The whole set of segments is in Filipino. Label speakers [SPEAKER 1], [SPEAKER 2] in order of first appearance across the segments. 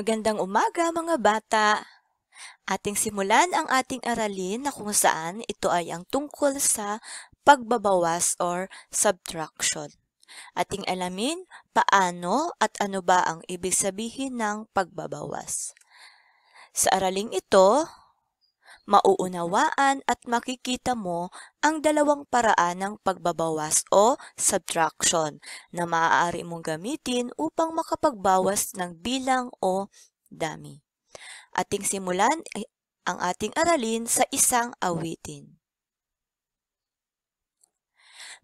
[SPEAKER 1] Magandang umaga mga bata! Ating simulan ang ating aralin na kung saan ito ay ang tungkol sa pagbabawas or subtraction. Ating alamin paano at ano ba ang ibig sabihin ng pagbabawas. Sa araling ito, mauunawaan at makikita mo ang dalawang paraan ng pagbabawas o subtraction na maaari mong gamitin upang makapagbawas ng bilang o dami. Ating simulan eh, ang ating aralin sa isang awitin.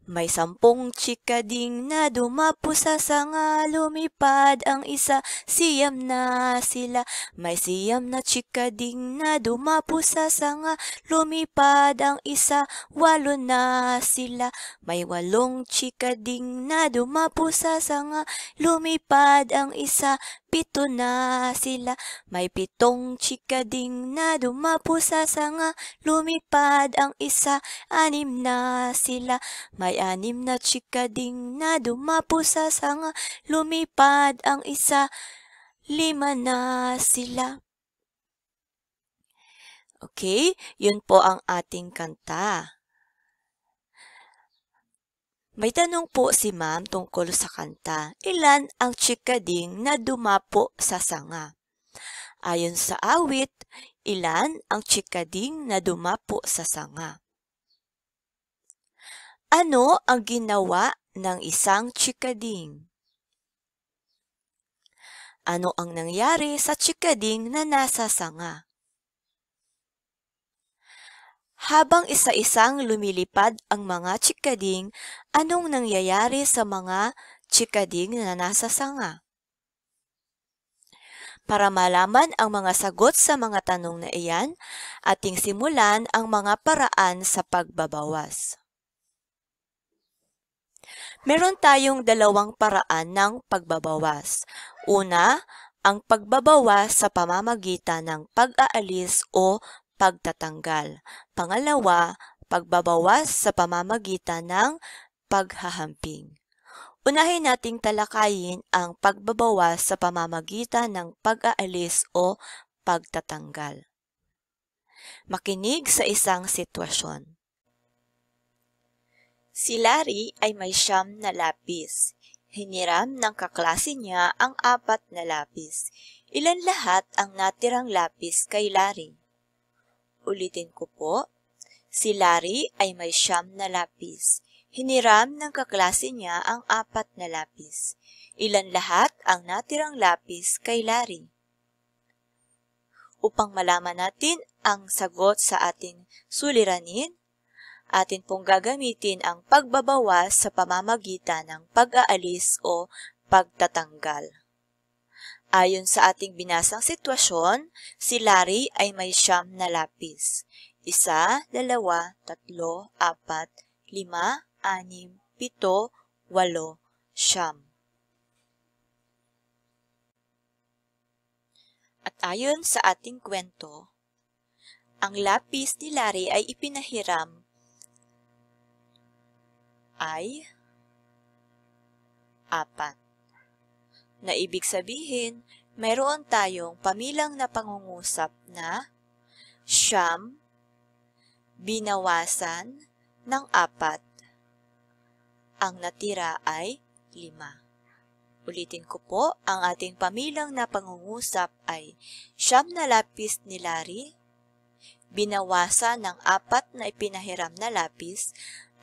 [SPEAKER 1] May sampung chika ding na dumapo sa sanga, lumipad ang isa, siyam na sila. May siyam na chika ding na dumapo sa sanga, lumipad ang isa, walo na sila. May walong chika ding na dumapo sa sanga, lumipad ang isa, pito na sila. May pitong chika ding na dumapo sa sanga, lumipad ang isa, anim na sila. May may anim na chikading na dumapo sa sanga, lumipad ang isa, lima na sila. Okay, yun po ang ating kanta. May tanong po si ma'am tungkol sa kanta. Ilan ang chikading na dumapo sa sanga? Ayon sa awit, ilan ang chikading na dumapo sa sanga? Ano ang ginawa ng isang chikading? Ano ang nangyari sa chikading na nasa sanga? Habang isa-isang lumilipad ang mga chikading, anong nangyayari sa mga chikading na nasa sanga? Para malaman ang mga sagot sa mga tanong na iyan, ating simulan ang mga paraan sa pagbabawas meron tayong dalawang paraan ng pagbabawas. Una, ang pagbabawas sa pamamagitan ng pag-aalis o pagtatanggal. Pangalawa, pagbabawas sa pamamagitan ng paghahamping. Unahin nating talakayin ang pagbabawas sa pamamagitan ng pag-aalis o pagtatanggal. Makinig sa isang sitwasyon. Si Larry ay may siyam na lapis. Hiniram ng kaklase niya ang apat na lapis. Ilan lahat ang natirang lapis kay Larry? Ulitin ko po. Si Larry ay may siyam na lapis. Hiniram ng kaklase niya ang apat na lapis. Ilan lahat ang natirang lapis kay Larry? Upang malaman natin ang sagot sa ating suliranin, atin pong gagamitin ang pagbabawas sa pamamagitan ng pag-aalis o pagtatanggal. Ayon sa ating binasang sitwasyon, si Larry ay may siyam na lapis. Isa, dalawa, tatlo, apat, lima, anim, pito, walo, siyam. At ayon sa ating kwento, ang lapis ni Larry ay ipinahiram ay apat. Na ibig sabihin, mayroon tayong pamilang na pangungusap na siyam binawasan ng apat. Ang natira ay lima. Ulitin ko po, ang ating pamilang na pangungusap ay siyam na lapis ni Larry, binawasan ng apat na ipinahiram na lapis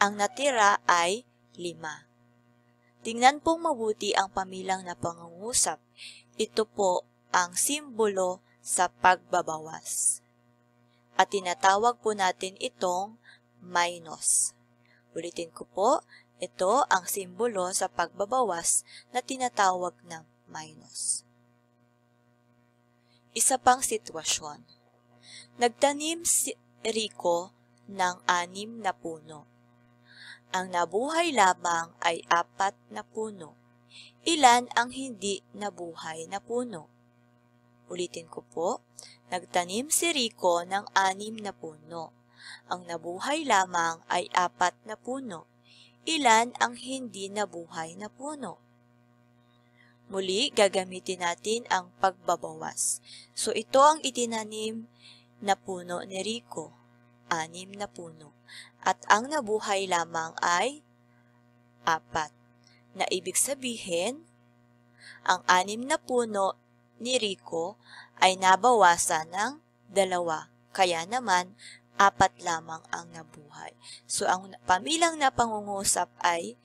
[SPEAKER 1] ang natira ay lima. Tingnan pong mabuti ang pamilang na pangungusap. Ito po ang simbolo sa pagbabawas. At tinatawag po natin itong minus. Ulitin ko po, ito ang simbolo sa pagbabawas na tinatawag na minus. Isa pang sitwasyon. Nagtanim si Rico ng anim na puno. Ang nabuhay lamang ay apat na puno. Ilan ang hindi nabuhay na puno? Ulitin ko po, nagtanim si Rico ng anim na puno. Ang nabuhay lamang ay apat na puno. Ilan ang hindi nabuhay na puno? Muli, gagamitin natin ang pagbabawas. So, ito ang itinanim na puno ni Rico, anim na puno at ang nabuhay lamang ay apat, na ibig sabihin, ang anim na puno ni Rico ay nabawasan ng dalawa, kaya naman apat lamang ang nabuhay. So, ang pamilang na pangungusap ay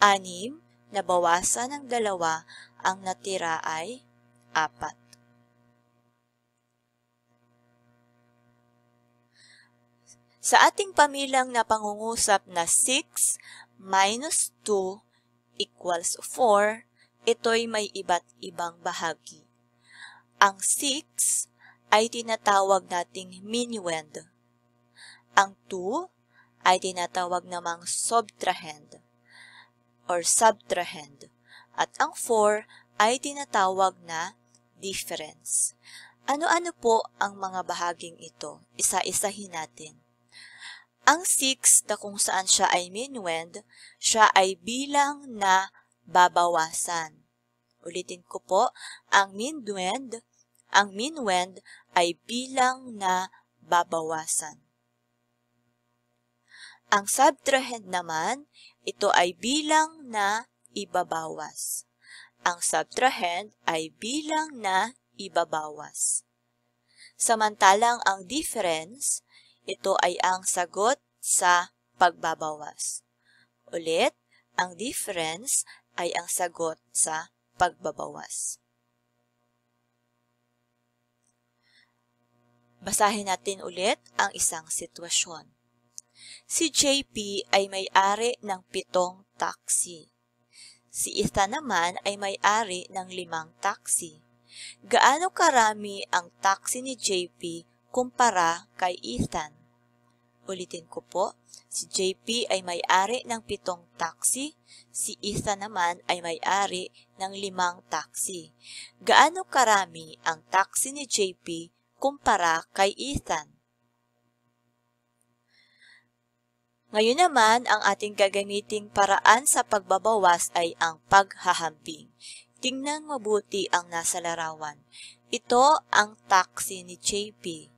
[SPEAKER 1] anim, nabawasan ng dalawa, ang natira ay apat. sa ating pamilang na pangungusap na 6 minus 2 equals 4, ito'y may iba't ibang bahagi. Ang 6 ay tinatawag nating minuend. Ang 2 ay tinatawag namang subtrahend or subtrahend. At ang 4 ay tinatawag na difference. Ano-ano po ang mga bahaging ito? Isa-isahin natin. Ang sixth na kung saan siya ay minuend, siya ay bilang na babawasan. Ulitin ko po, ang minuend, ang minuend ay bilang na babawasan. Ang subtrahend naman, ito ay bilang na ibabawas. Ang subtrahend ay bilang na ibabawas. Samantalang ang difference, ito ay ang sagot sa pagbabawas. Ulit, ang difference ay ang sagot sa pagbabawas. Basahin natin ulit ang isang sitwasyon. Si JP ay may-ari ng pitong taxi. Si Ethan naman ay may-ari ng limang taxi. Gaano karami ang taxi ni JP kumpara kay Ethan. Ulitin ko po, si JP ay may-ari ng pitong taxi, si Ethan naman ay may-ari ng limang taxi. Gaano karami ang taxi ni JP kumpara kay Ethan? Ngayon naman, ang ating gagamiting paraan sa pagbabawas ay ang paghahamping. Tingnan mabuti ang nasa larawan. Ito ang taxi ni JP.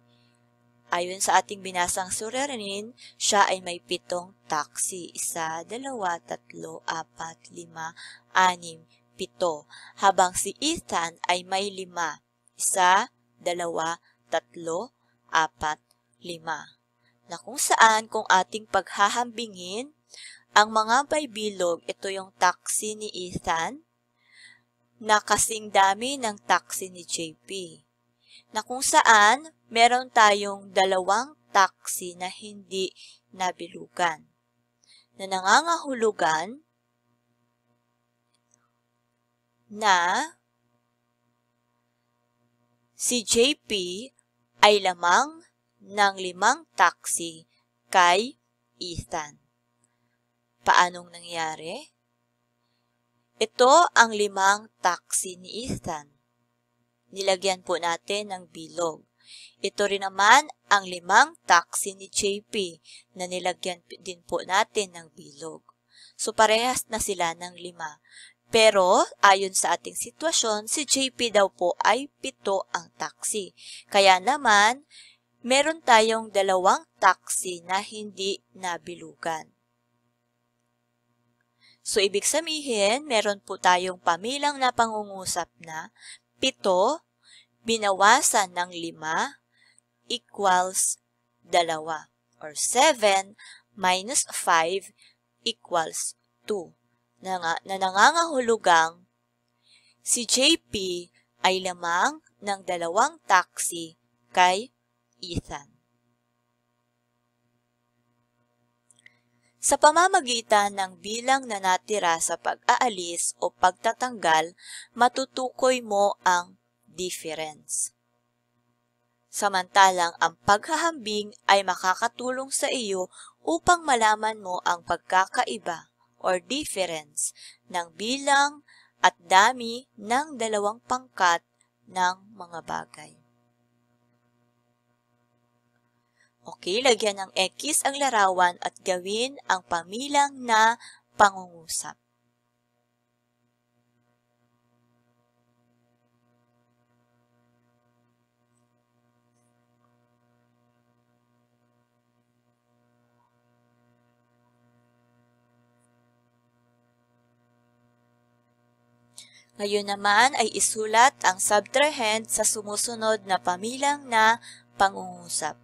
[SPEAKER 1] Ayon sa ating binasang sureranin, siya ay may pitong taksi. Isa, dalawa, tatlo, apat, lima, anim, pito. Habang si Ethan ay may lima. Isa, dalawa, tatlo, apat, lima. Na kung saan kung ating paghahambingin, ang mga baybilog, ito yung taksi ni Ethan, na kasing dami ng taksi ni JP na kung saan meron tayong dalawang taxi na hindi nabilugan, na nangangahulugan na si JP ay lamang ng limang taxi kay Ethan. Paanong nangyari? Ito ang limang taxi ni Ethan. Nilagyan po natin ng bilog. Ito rin naman ang limang taxi ni JP na nilagyan din po natin ng bilog. So parehas na sila ng lima. Pero ayon sa ating sitwasyon, si JP daw po ay pito ang taxi. Kaya naman, meron tayong dalawang taxi na hindi nabilugan. So, ibig sabihin, meron po tayong pamilang na pangungusap na Pito, binawasan ng lima equals dalawa. Or 7 minus 5 equals 2. na nangangahulugang si JP ay lamang ng dalawang taxi kay Ethan. sa pamamagitan ng bilang na natira sa pag-aalis o pagtatanggal, matutukoy mo ang difference. Samantalang ang paghahambing ay makakatulong sa iyo upang malaman mo ang pagkakaiba or difference ng bilang at dami ng dalawang pangkat ng mga bagay. Okay, lagyan ng X ang larawan at gawin ang pamilang na pangungusap. Ngayon naman ay isulat ang subtrahend sa sumusunod na pamilang na pangungusap.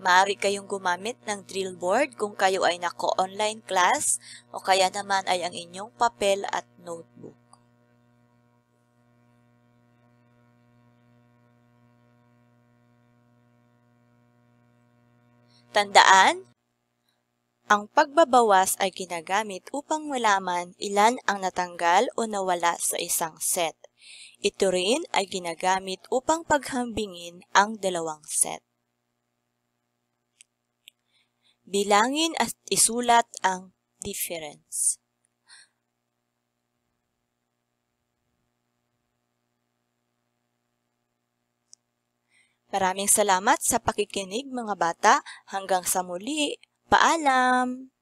[SPEAKER 1] Maaari kayong gumamit ng drill board kung kayo ay nako-online class o kaya naman ay ang inyong papel at notebook. Tandaan, ang pagbabawas ay ginagamit upang malaman ilan ang natanggal o nawala sa isang set. Ito rin ay ginagamit upang paghambingin ang dalawang set. Bilangin at isulat ang difference. Maraming salamat sa pakikinig mga bata. Hanggang sa muli. Paalam!